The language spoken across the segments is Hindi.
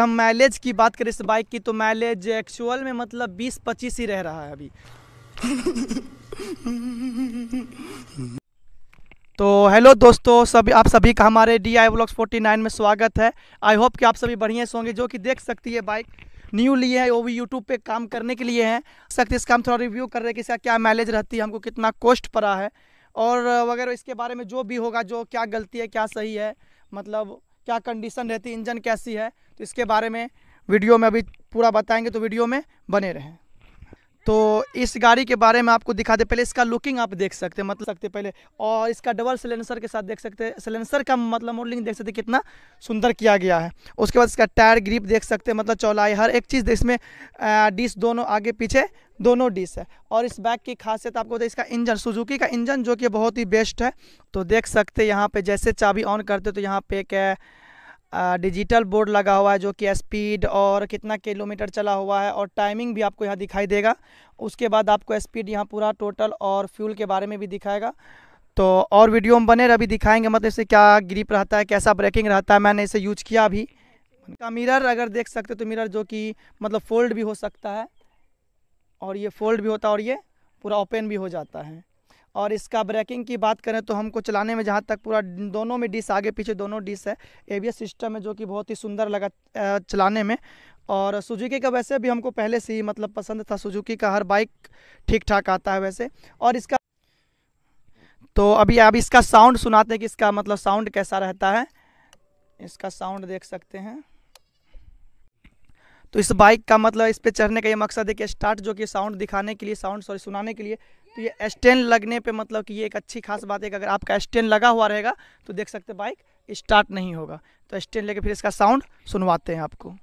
हम माइलेज की बात करें इस बाइक की तो माइलेज एक्चुअल में मतलब 20-25 ही रह रहा है अभी तो हेलो दोस्तों सभी आप सभी का हमारे D I vlogs forty nine में स्वागत है आई होप कि आप सभी बढ़िया से होंगे जो कि देख सकती है बाइक न्यू लिए है वो भी यूट्यूब पे काम करने के लिए है सकते इसका हम थोड़ा रिव्यू कर रहे हैं कि इसका क्या माइलेज रहती है हमको कितना कॉस्ट पड़ा है और वगैरह इसके बारे में जो भी होगा जो क्या गलती है क्या सही है मतलब क्या कंडीशन रहती है इंजन कैसी है तो इसके बारे में वीडियो में अभी पूरा बताएंगे तो वीडियो में बने रहें तो इस गाड़ी के बारे में आपको दिखा दे पहले इसका लुकिंग आप देख सकते हैं मतलब सकते पहले और इसका डबल सिलेंसर के साथ देख सकते हैं सिलेंसर का मतलब मॉडलिंग देख सकते कितना सुंदर किया गया है उसके बाद इसका टायर ग्रिप देख सकते हैं मतलब चौलाई हर एक चीज़ इसमें डिस दोनों आगे पीछे दोनों डिस है और इस बैग की खासियत आपको बताए इसका इंजन सुजुकी का इंजन जो कि बहुत ही बेस्ट है तो देख सकते यहाँ पर जैसे चाबी ऑन करते तो यहाँ पे एक डिजिटल बोर्ड लगा हुआ है जो कि स्पीड और कितना किलोमीटर चला हुआ है और टाइमिंग भी आपको यहाँ दिखाई देगा उसके बाद आपको स्पीड यहाँ पूरा टोटल और फ्यूल के बारे में भी दिखाएगा तो और वीडियो हम बने अभी दिखाएंगे मतलब इसे क्या ग्रिप रहता है कैसा ब्रेकिंग रहता है मैंने इसे यूज किया अभी का मिरर अगर देख सकते तो मिरर जो कि मतलब फोल्ड भी हो सकता है और ये फोल्ड भी होता है और ये पूरा ओपन भी हो जाता है और इसका ब्रेकिंग की बात करें तो हमको चलाने में जहाँ तक पूरा दोनों में डिस आगे पीछे दोनों डिस है ए सिस्टम है जो कि बहुत ही सुंदर लगा चलाने में और सुजुकी का वैसे भी हमको पहले से ही मतलब पसंद था सुजुकी का हर बाइक ठीक ठाक आता है वैसे और इसका तो अभी अब इसका साउंड सुनाते हैं कि इसका मतलब साउंड कैसा रहता है इसका साउंड देख सकते हैं तो इस बाइक का मतलब इस पर चढ़ने का ये मकसद है कि स्टार्ट जो कि साउंड दिखाने के लिए साउंड सॉरी सुनाने के लिए तो ये स्टैंड लगने पे मतलब कि ये एक अच्छी खास बात है कि अगर आपका स्टैंड लगा हुआ रहेगा तो देख सकते बाइक स्टार्ट नहीं होगा तो स्टैंड लेके फिर इसका साउंड सुनवाते हैं आपको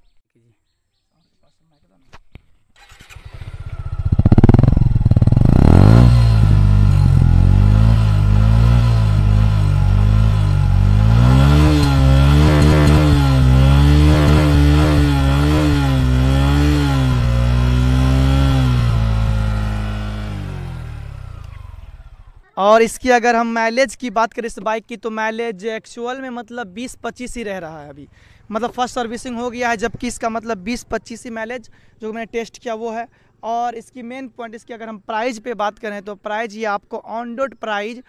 और इसकी अगर हम माइलेज की बात करें इस बाइक की तो माइलेज एक्चुअल में मतलब 20-25 ही रह रहा है अभी मतलब फर्स्ट सर्विसिंग हो गया है जबकि इसका मतलब 20-25 ही माइलेज जो मैंने टेस्ट किया वो है और इसकी मेन पॉइंट इसकी अगर हम प्राइज पे बात करें तो प्राइज ये आपको ऑन रोड प्राइज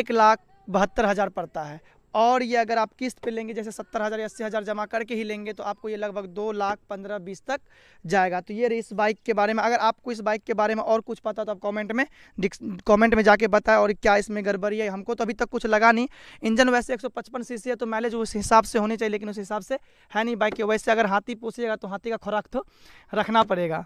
एक लाख बहत्तर हज़ार पड़ता है और ये अगर आप किस्त पे लेंगे जैसे सत्तर हज़ार या अस्सी हज़ार जमा करके ही लेंगे तो आपको ये लगभग दो लाख पंद्रह बीस तक जाएगा तो ये इस बाइक के बारे में अगर आपको इस बाइक के बारे में और कुछ पता हो तो आप कमेंट में कमेंट में जाके बताएं और क्या इसमें गड़बड़ी है हमको तो अभी तक कुछ लगा नहीं इंजन वैसे एक सौ है तो माइलेज उस हिसाब से होनी चाहिए लेकिन उस हिसाब से है नहीं बाइक वैसे अगर हाथी पूछिएगा तो हाथी का खुराक तो रखना पड़ेगा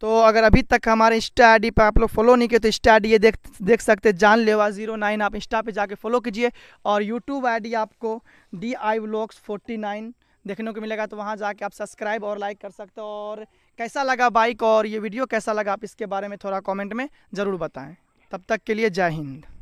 तो अगर अभी तक हमारे इंस्टा आई पर आप लोग फॉलो नहीं किए तो इंस्टा आई ये देख देख सकते जान लेवा जीरो नाइन आप इंस्टा पे जाके फॉलो कीजिए और यूट्यूब आई आपको D I vlogs forty nine देखने को मिलेगा तो वहाँ जाके आप सब्सक्राइब और लाइक कर सकते हो और कैसा लगा बाइक और ये वीडियो कैसा लगा आप इसके बारे में थोड़ा कॉमेंट में ज़रूर बताएँ तब तक के लिए जय हिंद